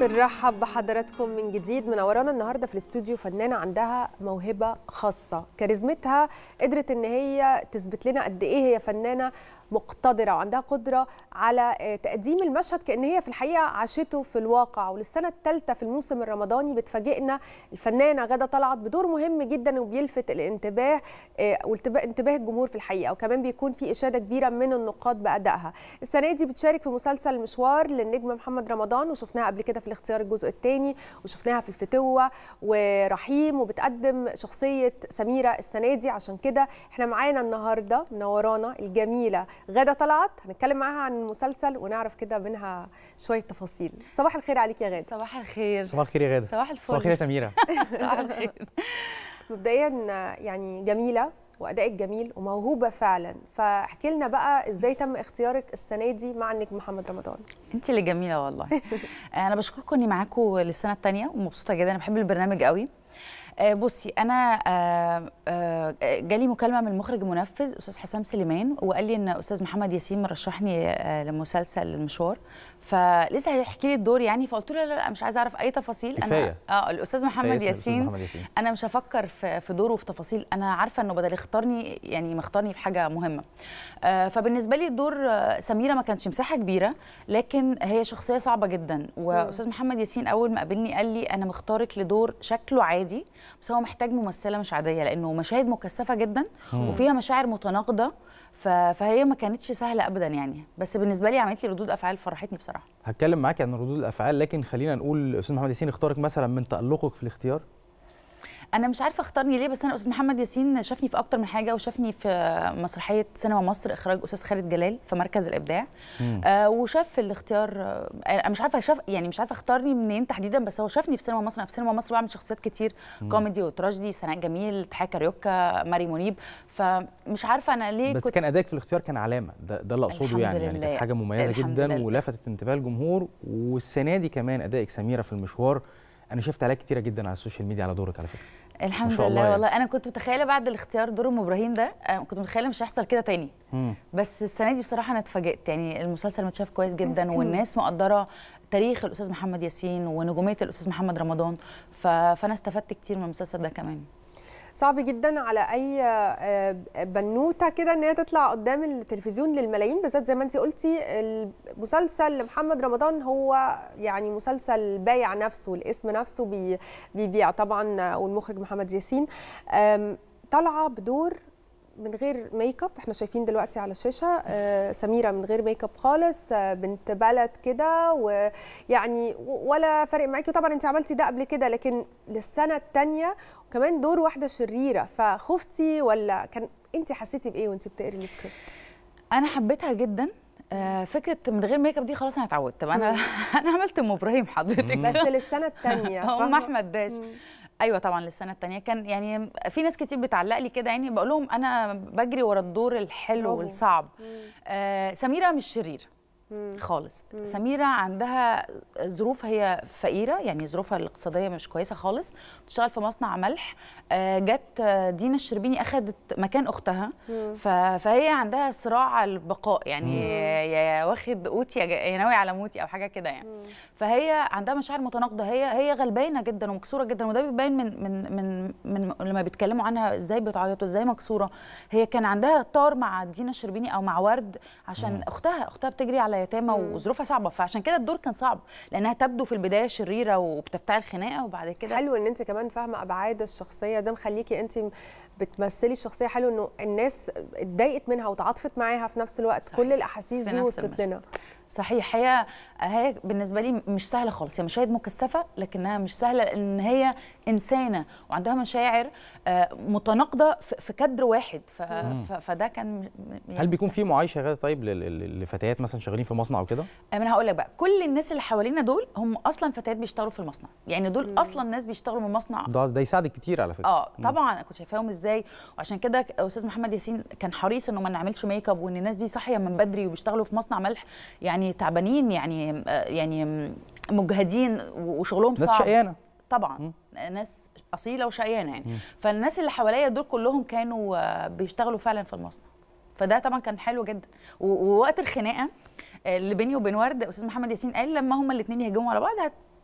بنرحب بحضراتكم من جديد منورانا النهارده في الاستوديو فنانه عندها موهبه خاصه كاريزمتها قدرت ان هي تثبت لنا قد ايه هي فنانه مقتدره وعندها قدره على آه، تقديم المشهد كان هي في الحقيقه عاشته في الواقع وللسنه الثالثه في الموسم الرمضاني بتفاجئنا الفنانه غاده طلعت بدور مهم جدا وبيلفت الانتباه آه، وانتباه الجمهور في الحقيقه وكمان بيكون في اشاده كبيره من النقاد بادائها السنه دي بتشارك في مسلسل مشوار للنجم محمد رمضان وشفناها قبل كده في الاختيار الجزء الثاني وشفناها في الفتوه ورحيم وبتقدم شخصيه سميره السنه دي عشان كده احنا معانا النهارده منورانا الجميله غاده طلعت هنتكلم معاها عن المسلسل ونعرف كده منها شويه تفاصيل صباح الخير عليك يا غاده صباح الخير صباح الخير يا غاده صباح الفل صباح الخير يا سميره صباح الخير مبدئيا يعني جميله وادائك جميل وموهوبه فعلا فاحكي لنا بقى ازاي تم اختيارك السنه دي مع النجم محمد رمضان انت اللي جميله والله انا بشكركم اني معاكم للسنه الثانيه ومبسوطه جدا انا بحب البرنامج قوي آه، بصي انا آه، آه، جالي مكالمه من المخرج المنفذ استاذ حسام سليمان وقال لي ان استاذ محمد ياسين مرشحني لمسلسل المشوار فلسه هيحكي لي الدور يعني فقلت له لا لا مش عايزه اعرف اي تفاصيل انا اه الاستاذ محمد ياسين, انا مش هفكر في, في دوره وفي تفاصيل انا عارفه انه بدل اختارني يعني مختارني في حاجه مهمه فبالنسبه لي دور سميره ما كانش مساحه كبيره لكن هي شخصيه صعبه جدا واستاذ محمد ياسين اول ما قابلني قال لي انا مختارك لدور شكله عادي بس هو محتاج ممثله مش عاديه لانه مشاهد مكثفه جدا وفيها مشاعر متناقضه فهي ما كانتش سهله ابدا يعني بس بالنسبه لي عملت لي ردود افعال فرحتني بصراحه هتكلم معاك عن ردود الافعال لكن خلينا نقول استاذ محمد ياسين اختارك مثلا من تالقك في الاختيار انا مش عارفه اختارني ليه بس انا استاذ محمد ياسين شافني في اكتر من حاجه وشافني في مسرحيه سينما مصر اخراج استاذ خالد جلال في مركز الابداع آه وشاف الاختيار آه، انا آه مش عارفه شاف يعني مش عارفه اختارني منين تحديدا بس هو شافني في سينما مصر انا في سينما مصر بعمل شخصيات كتير مم. كوميدي وتراجيدي سناء جميل تحية كاريوكا ماري منيب فمش عارفه انا ليه بس كنت... كان ادائك في الاختيار كان علامه ده, ده اللي اقصده يعني يعني كانت حاجه مميزه جدا لله. ولفتت انتباه الجمهور والسنه دي كمان ادائك سميره في المشوار انا شفت عليك كتيره جدا على السوشيال ميديا على دورك على فكره الحمد لله يعني. والله انا كنت متخيله بعد الاختيار دور ام ابراهيم ده آه، كنت متخيله مش هيحصل كده تاني مم. بس السنه دي بصراحه انا اتفاجئت يعني المسلسل متشاف كويس جدا والناس مقدره تاريخ الاستاذ محمد ياسين ونجوميه الاستاذ محمد رمضان فانا استفدت كتير من المسلسل ده كمان صعب جدا على اي آه، بنوته كده ان هي تطلع قدام التلفزيون للملايين بالذات زي ما انت قلتي المسلسل لمحمد رمضان هو يعني مسلسل بايع نفسه الاسم نفسه بيبيع طبعا والمخرج محمد ياسين طالعه بدور من غير ميك اب احنا شايفين دلوقتي على الشاشه آه، سميره من غير ميك اب خالص آه، بنت بلد كده ويعني ولا فارق معاكي طبعا انت عملتي ده قبل كده لكن للسنه الثانيه وكمان دور واحده شريره فخفتي ولا كان انت حسيتي بايه وانت بتقري السكريبت انا حبيتها جدا آه، فكره من غير ميك اب دي خلاص انا اتعودت انا انا عملت ام ابراهيم حضرتك بس للسنه الثانيه ام احمد داش ايوه طبعا للسنه الثانيه كان يعني في ناس كتير بتعلق لي كده يعني بقول لهم انا بجري ورا الدور الحلو والصعب آه سميره مش شريره خالص مم. سميره عندها ظروف هي فقيره يعني ظروفها الاقتصاديه مش كويسه خالص بتشتغل في مصنع ملح آه، جت آه، دينا الشربيني اخذت مكان اختها مم. فهي عندها صراع البقاء يعني يا واخد قوتي يا ناوي على موتي او حاجه كده يعني مم. فهي عندها مشاعر متناقضه هي هي غلبانه جدا ومكسوره جدا وده بيبان من من من من بيتكلموا عنها ازاي بتعيط ازاي مكسوره هي كان عندها طار مع دينا الشربيني او مع ورد عشان مم. اختها اختها بتجري على يتامى وظروفها صعبه فعشان كده الدور كان صعب لانها تبدو في البدايه شريره وبتفتعل خناقه وبعد كده حلو ان انت كمان فاهمه ابعاد الشخصيه ده مخليكي انت بتمثلي الشخصيه حلو انه الناس اتضايقت منها وتعاطفت معاها في نفس الوقت صحيح. كل الاحاسيس دي وصلت لنا صحيح هي هي بالنسبه لي مش سهله خالص هي مشاهد مكثفه لكنها مش سهله لان هي انسانه وعندها مشاعر آه، متناقضه في كدر واحد ف... فده كان يعني هل بيكون في معايشه غير طيب لفتيات مثلا شغالين في مصنع او كده آه، انا هقول لك بقى كل الناس اللي حوالينا دول هم اصلا فتيات بيشتغلوا في المصنع يعني دول مم. اصلا ناس بيشتغلوا من المصنع ده ده يساعدك كتير على فكره اه طبعا انا كنت شايفاهم ازاي وعشان كده استاذ محمد ياسين كان حريص انه ما نعملش ميك اب وان الناس دي صاحيه من بدري وبيشتغلوا في مصنع ملح يعني يعني تعبانين يعني يعني مجهدين وشغلهم صعب ناس شقيانه طبعا ناس اصيله وشقيانه يعني فالناس اللي حواليا دول كلهم كانوا آه، بيشتغلوا فعلا في المصنع فده طبعا كان حلو جدا ووقت الخناقه آه، اللي بيني وبين ورد استاذ محمد ياسين قال لما هما الاثنين يهجموا على بعض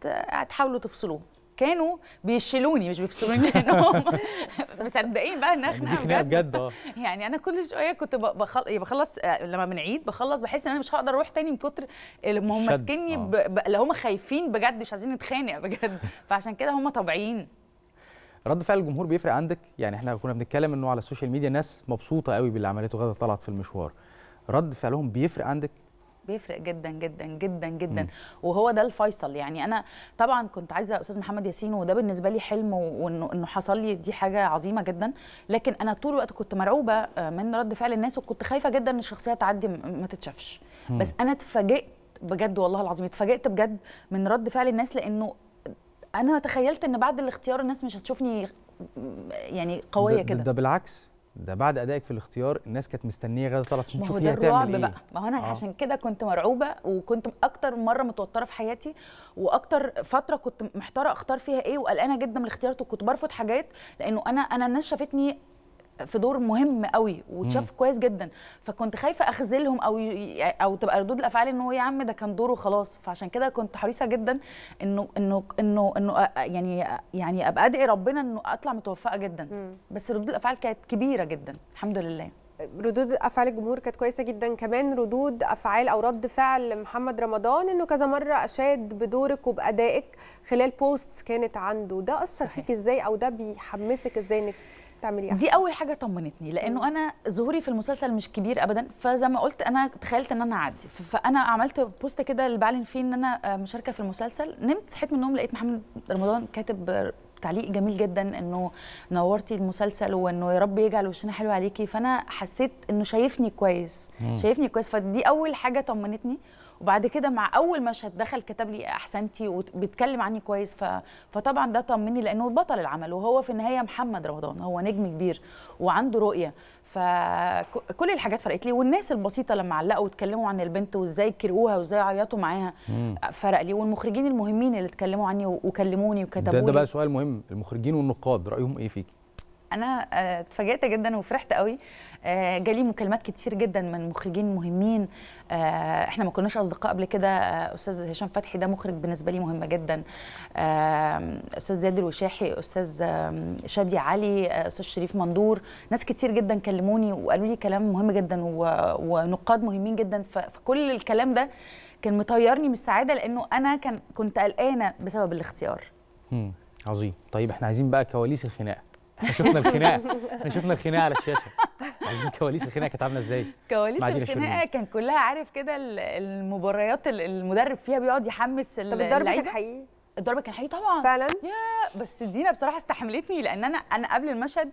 هتحاولوا تفصلوه كانوا بيشيلوني مش بيفصلوني منهم مصدقين بقى ان يعني انا بجد آه. يعني انا كل شويه كنت يعني بخلص, بخلص آه، لما بنعيد بخلص بحس ان انا مش هقدر اروح تاني من كتر ما هم ماسكيني آه. اللي هم خايفين بجد مش عايزين نتخانق بجد فعشان كده هم طبيعيين رد فعل الجمهور بيفرق عندك يعني احنا كنا بنتكلم انه على السوشيال ميديا ناس مبسوطه قوي باللي عملته غدا طلعت في المشوار رد فعلهم بيفرق عندك بيفرق جدا جدا جدا جدا م. وهو ده الفيصل يعني انا طبعا كنت عايزه استاذ محمد ياسين وده بالنسبه لي حلم وانه حصل لي دي حاجه عظيمه جدا لكن انا طول الوقت كنت مرعوبه آه، من رد فعل الناس وكنت خايفه جدا ان الشخصيه تعدي ما تتشافش بس انا اتفاجئت بجد والله العظيم اتفاجئت بجد من رد فعل الناس لانه انا تخيلت ان بعد الاختيار الناس مش هتشوفني يعني قويه كده ده, ده بالعكس ده بعد ادائك في الاختيار الناس كانت مستنيه غاده طلعت عشان تشوف هي هتعمل ايه بقى ما هو انا آه. عشان كده كنت مرعوبه وكنت اكتر مره متوتره في حياتي واكتر فتره كنت محتاره اختار فيها ايه وقلقانه جدا من الاختيارات وكنت برفض حاجات لانه انا انا الناس شافتني في دور مهم قوي وتشاف كويس جدا فكنت خايفه اخذلهم او او تبقى ردود الافعال ان هو يا عم ده كان دوره خلاص فعشان كده كنت حريصه جدا انه انه انه انه آه، آه، يعني يعني ابقى ادعي ربنا انه اطلع متوفقه جدا مم. بس ردود الافعال كانت كبيره جدا الحمد لله ردود افعال الجمهور كانت كويسه جدا كمان ردود افعال او رد فعل محمد رمضان انه كذا مره اشاد بدورك وبادائك خلال بوست كانت عنده ده اثر فيك ازاي او ده بيحمسك ازاي انك تعملي دي اول حاجه طمنتني لانه انا ظهوري في المسلسل مش كبير ابدا فزي ما قلت انا تخيلت ان انا اعدي فانا عملت بوست كده اللي بعلن فيه ان انا آه، مشاركه في المسلسل نمت صحيت من النوم لقيت محمد رمضان كاتب تعليق جميل جدا انه نورتي المسلسل وانه يا رب يجعل وشنا حلو عليكي فانا حسيت انه شايفني كويس شايفني كويس فدي اول حاجه طمنتني وبعد كده مع اول مشهد دخل كتب لي احسنتي وبيتكلم عني كويس ف... فطبعا ده طمني لانه بطل العمل وهو في النهايه محمد رمضان هو نجم كبير وعنده رؤيه فكل الحاجات فرقت لي والناس البسيطه لما علقوا واتكلموا عن البنت وازاي كرهوها وازاي عيطوا معاها فرق لي والمخرجين المهمين اللي اتكلموا عني وكلموني وكتبوا ده, ده بقى سؤال مهم المخرجين والنقاد رايهم ايه فيكي انا آه، اتفاجئت جدا وفرحت قوي آه، جالي مكالمات كتير جدا من مخرجين مهمين آه، احنا ما كناش اصدقاء قبل كده استاذ هشام فتحي ده مخرج بالنسبه لي مهم جدا استاذ زياد الوشاحي استاذ شادي علي استاذ شريف مندور ناس كتير جدا كلموني وقالوا لي كلام مهم جدا ونقاد مهمين جدا فكل الكلام ده كان مطيرني من السعاده لانه انا كان كنت قلقانه بسبب الاختيار عظيم طيب احنا عايزين بقى كواليس الخناقه احنا شفنا الخناقه احنا شفنا الخناقه على الشاشه عايزين كواليس الخناقه كانت عامله ازاي كواليس الخناقه كان كلها عارف كده المباريات المدرب فيها بيقعد يحمس طب الضرب كان حقيقي الضرب كان حقيقي طبعا فعلا يا بس دينا بصراحه استحملتني لان انا انا قبل المشهد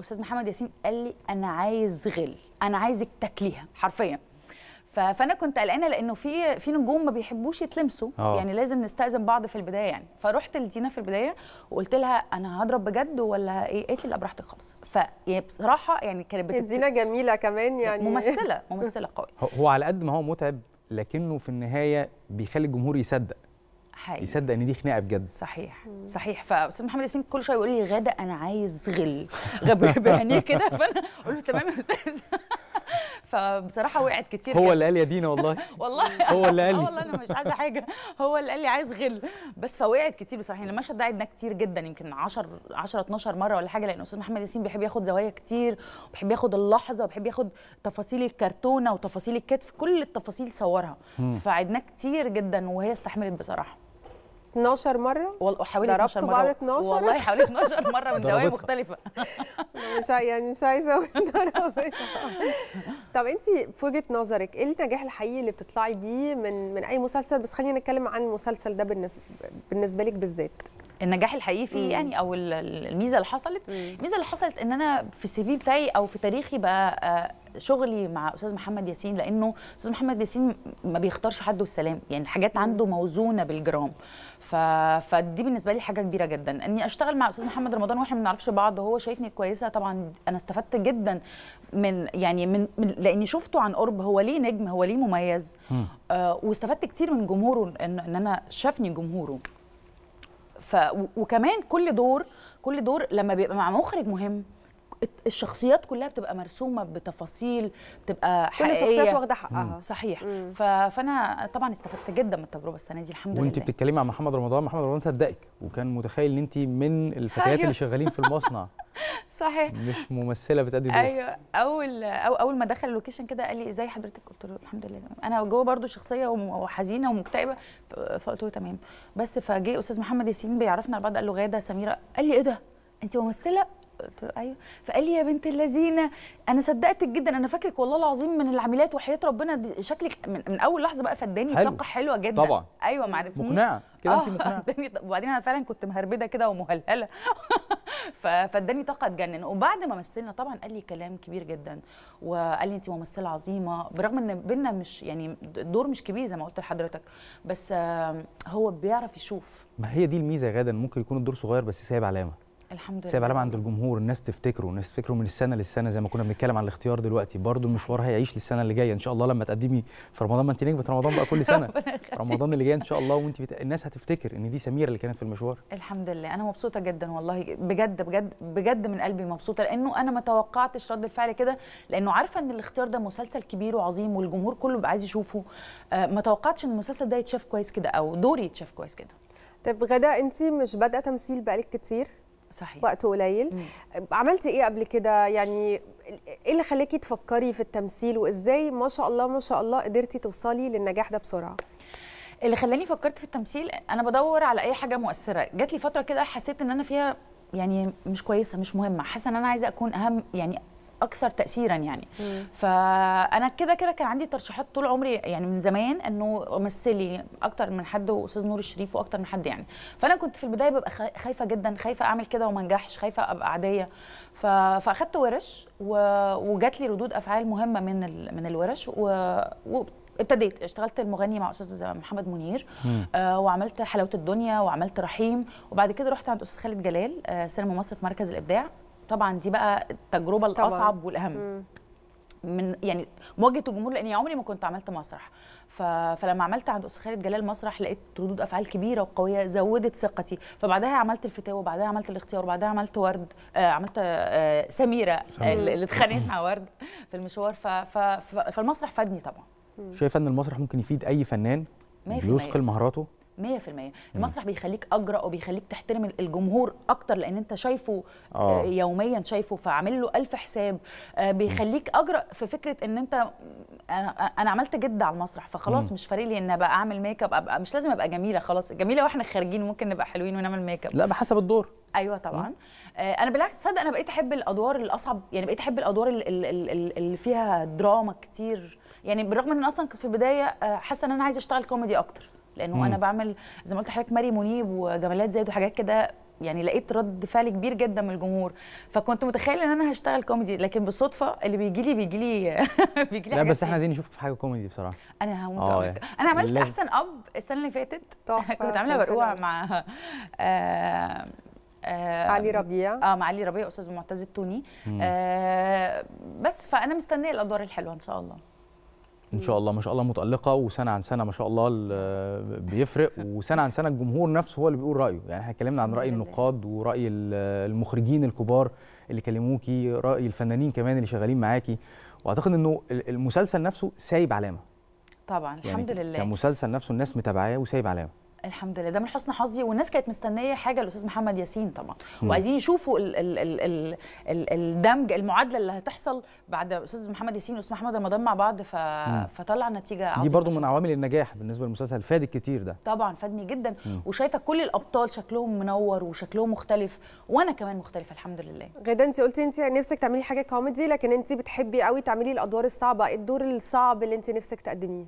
استاذ محمد ياسين قال لي انا عايز غل انا عايزك تاكليها حرفيا فانا كنت قلقانه لانه في في نجوم ما بيحبوش يتلمسوا أوه. يعني لازم نستاذن بعض في البدايه يعني فرحت لدينا في البدايه وقلت لها انا هضرب بجد ولا ايه قالت لي لا براحتك خالص فبصراحه يعني, يعني كانت بتت... دينا جميله كمان يعني ممثله ممثله قويه هو على قد ما هو متعب لكنه في النهايه بيخلي الجمهور يصدق حقيقي يصدق ان دي خناقه بجد صحيح مم. صحيح فاستاذ محمد ياسين كل شويه يقول لي غدا انا عايز غل غبي بعينيه كده فانا اقول له تمام يا استاذ فبصراحه وقعت كتير هو اللي قال يا دينا والله والله هو اللي قال والله انا مش عايزه حاجه هو اللي قال لي عايز غل بس فوقعت كتير بصراحه يعني المشهد ده عدناه كتير جدا يمكن 10 10 12 مره ولا حاجه لان استاذ محمد ياسين بيحب ياخد زوايا كتير وبيحب ياخد اللحظه وبيحب ياخد تفاصيل الكرتونه وتفاصيل الكتف كل التفاصيل صورها فعدناه كتير جدا وهي استحملت بصراحه 12 مره والله حوالي 12 مره بعد 12 والله حوالي 12 مره من زوايا مختلفه مش يعني مش عايزه اقول طب انت في وجهه نظرك ايه النجاح الحقيقي اللي بتطلعي بيه من من اي مسلسل بس خلينا نتكلم عن المسلسل ده بالنسبه بالنسبه لك بالذات النجاح الحقيقي فيه مم. يعني او الميزه اللي حصلت مم. الميزه اللي حصلت ان انا في السي في بتاعي او في تاريخي بقى آه، شغلي مع استاذ محمد ياسين لانه استاذ محمد ياسين ما بيختارش حد والسلام يعني الحاجات عنده موزونه بالجرام ف... فدي بالنسبه لي حاجه كبيره جدا اني اشتغل مع استاذ محمد رمضان واحنا ما بنعرفش بعض وهو شايفني كويسه طبعا انا استفدت جدا من يعني من, من لاني شفته عن قرب هو ليه نجم هو ليه مميز آه واستفدت كتير من جمهوره ان, إن انا شافني جمهوره ف... وكمان كل دور كل دور لما بيبقى مع مخرج مهم الشخصيات كلها بتبقى مرسومه بتفاصيل بتبقى حقيقيه كل شخصيات واخده حقها صحيح مم. فانا طبعا استفدت جدا من التجربه السنه دي الحمد لله وانت بتتكلمي مع محمد رمضان محمد رمضان صدقك وكان متخيل ان انت من الفتيات أيوه. اللي شغالين في المصنع صحيح مش ممثله بتقدم ايوه اول اول ما دخل اللوكيشن كده قال لي ازاي حضرتك قلت له الحمد لله انا جوه برده شخصيه وحزينه ومكتئبه فقلت له تمام بس فجه استاذ محمد ياسين بيعرفنا على بعض قال له غاده سميره قال لي ايه ده انت ممثله قلت له ايوه فقال لي يا بنت اللذينه انا صدقتك جدا انا فاكرك والله العظيم من العاملات وحياه ربنا شكلك من, من اول لحظه بقى فداني طاقه حلوه جدا طبعا ايوه ما عرفنيش مقنعه كده انت آه، مقنعه وبعدين انا فعلا كنت مهربده كده ومهلهله فاداني طاقه تجنن وبعد ما مثلنا طبعا قال لي كلام كبير جدا وقال لي انت ممثله عظيمه برغم ان بينا مش يعني الدور مش كبير زي ما قلت لحضرتك بس هو بيعرف يشوف ما هي دي الميزه غدا ممكن يكون الدور صغير بس سايب علامه الحمد لله سايب علامه عند الجمهور الناس تفتكره الناس تفتكره من السنه للسنه زي ما كنا بنتكلم عن الاختيار دلوقتي برضه المشوار هيعيش للسنه اللي جايه ان شاء الله لما تقدمي في رمضان ما انت نجمه رمضان بقى كل سنه رمضان اللي جاي ان شاء الله وانت بت... الناس هتفتكر ان دي سميره اللي كانت في المشوار الحمد لله انا مبسوطه جدا والله بجد بجد بجد من قلبي مبسوطه لانه انا ما توقعتش رد الفعل كده لانه عارفه ان الاختيار ده مسلسل كبير وعظيم والجمهور كله بيبقى عايز يشوفه آه، ما توقعتش ان المسلسل ده يتشاف كويس كده او دوري يتشاف كويس كده طب غدا انت مش بادئه تمثيل بقالك كتير صحيح وقت قليل مم. عملتي ايه قبل كده يعني ايه اللي خلاكي تفكري في التمثيل وازاي ما شاء الله ما شاء الله قدرتي توصلي للنجاح ده بسرعه اللي خلاني فكرت في التمثيل انا بدور على اي حاجه مؤثره جات لي فتره كده حسيت ان انا فيها يعني مش كويسه مش مهمه حاسه ان انا عايزه اكون اهم يعني اكثر تاثيرا يعني مم. فانا كده كده كان عندي ترشيحات طول عمري يعني من زمان انه امثلي اكتر من حد واستاذ نور الشريف واكتر من حد يعني فانا كنت في البدايه ببقى خايفه جدا خايفه اعمل كده وما انجحش خايفه ابقى عاديه ف... فاخدت ورش و... وجات لي ردود افعال مهمه من ال... من الورش و... و... ابتديت اشتغلت المغني مع استاذ محمد منير آه وعملت حلاوه الدنيا وعملت رحيم وبعد كده رحت عند استاذ خالد جلال آه سينما مصر في مركز الابداع طبعا دي بقى التجربه الاصعب طبعاً. والاهم مم. من يعني مواجهه الجمهور لاني عمري ما كنت عملت مسرح فلما عملت عند استاذ خالد جلال مسرح لقيت ردود افعال كبيره وقويه زودت ثقتي فبعدها عملت الفتاوى وبعدها عملت الاختيار وبعدها عملت ورد آه عملت آه سميره آه اللي اتخانقت مع ورد في المشوار فالمسرح فادني طبعا شايفه ان المسرح ممكن يفيد اي فنان بيثقل مهاراته 100% المسرح بيخليك اجرأ وبيخليك تحترم الجمهور اكتر لان انت شايفه آه،, آه. يوميا شايفه فعامل له الف حساب آه، بيخليك اجرأ في فكره ان انت آه، انا عملت جد على المسرح فخلاص م. مش فارق لي ان ابقى اعمل ميك اب ابقى مش لازم ابقى جميله خلاص جميله واحنا خارجين ممكن نبقى حلوين ونعمل ميك اب لا بحسب الدور ايوه طبعا م. انا بالعكس تصدق انا بقيت احب الادوار الاصعب يعني بقيت احب الادوار اللي فيها دراما كتير يعني بالرغم ان اصلا في البدايه حاسه ان انا عايزه اشتغل كوميدي اكتر لانه مم. انا بعمل زي ما قلت لحضرتك ماري منيب وجمالات زايد وحاجات كده يعني لقيت رد فعل كبير جدا من الجمهور فكنت متخيل ان انا هشتغل كوميدي لكن بالصدفه اللي بيجي لي بيجي لي بيجي لي لا بس احنا عايزين نشوفك في حاجه كوميدي بصراحه انا هموت آه، انا عملت اللي... احسن اب السنه اللي فاتت كنت عامله برقوع مع آه آه علي ربيع اه مع علي ربيع استاذ معتز التوني آه بس فانا مستنيه الادوار الحلوه ان شاء الله ان شاء الله ما شاء الله متالقه وسنه عن سنه ما شاء الله بيفرق وسنه عن سنه الجمهور نفسه هو اللي بيقول رايه يعني احنا اتكلمنا عن راي النقاد وراي المخرجين الكبار اللي كلموكي راي الفنانين كمان اللي شغالين معاكي واعتقد انه المسلسل نفسه سايب علامه طبعا يعني الحمد لله كمسلسل نفسه الناس متابعاه وسايب علامه الحمد لله ده من حسن حظي والناس كانت مستنيه حاجه الاستاذ محمد ياسين طبعا وعايزين يشوفوا ال ال ال ال ال الدمج المعادله اللي هتحصل بعد الاستاذ محمد ياسين واستاذ محمد رمضان مع بعض ف... فطلع نتيجه عظيمه دي برضو من عوامل النجاح بالنسبه للمسلسل فاد كتير ده طبعا فادني جدا م. وشايفه كل الابطال شكلهم منور وشكلهم مختلف وانا كمان مختلفه الحمد لله غدا انت قلتي انت نفسك تعملي حاجه كوميدي لكن انت بتحبي قوي تعملي الادوار الصعبه الدور الصعب اللي انت نفسك تقدميه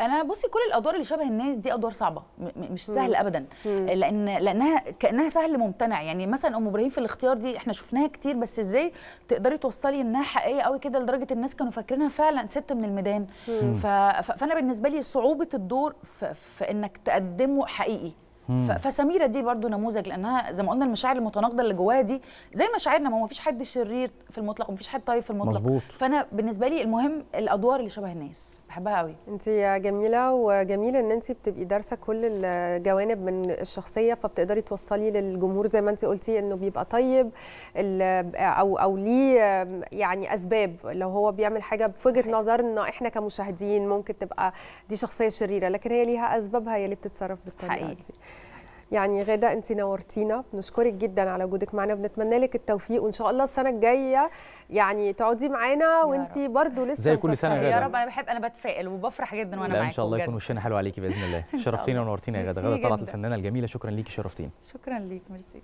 انا بصي كل الادوار اللي شبه الناس دي ادوار صعبه مش سهله ابدا مم. لان لانها كانها سهل ممتنع يعني مثلا ام ابراهيم في الاختيار دي احنا شفناها كتير بس ازاي تقدري توصلي انها حقيقيه قوي كده لدرجه الناس كانوا فاكرينها فعلا ست من الميدان فانا بالنسبه لي صعوبه الدور في انك تقدمه حقيقي فسميره دي برضو نموذج لانها زي ما قلنا المشاعر المتناقضه اللي جواها دي زي مشاعرنا ما هو مفيش حد شرير في المطلق ومفيش حد طيب في المطلق مظبوط فانا بالنسبه لي المهم الادوار اللي شبه الناس بحبها قوي انت جميله وجميل ان انت بتبقي دارسه كل الجوانب من الشخصيه فبتقدري توصلي للجمهور زي ما انت قلتي انه بيبقى طيب او او ليه يعني اسباب لو هو بيعمل حاجه في وجهه نظرنا احنا كمشاهدين ممكن تبقى دي شخصيه شريره لكن هي ليها اسبابها هي اللي بتتصرف بالطريقه حقيقي. دي يعني غاده انت نورتينا بنشكرك جدا على وجودك معنا بنتمنى لك التوفيق وان شاء الله السنه الجايه يعني تقعدي معانا وانت برضو لسه زي كل سنه غدا. يا رب انا بحب انا بتفائل وبفرح جدا وانا معاكي ان شاء الله يكون وشنا حلو عليكي باذن الله شرفتينا ونورتينا يا غاده غاده طلعت الفنانه الجميله شكرا ليكي شرفتينا شكرا ليك ميرسي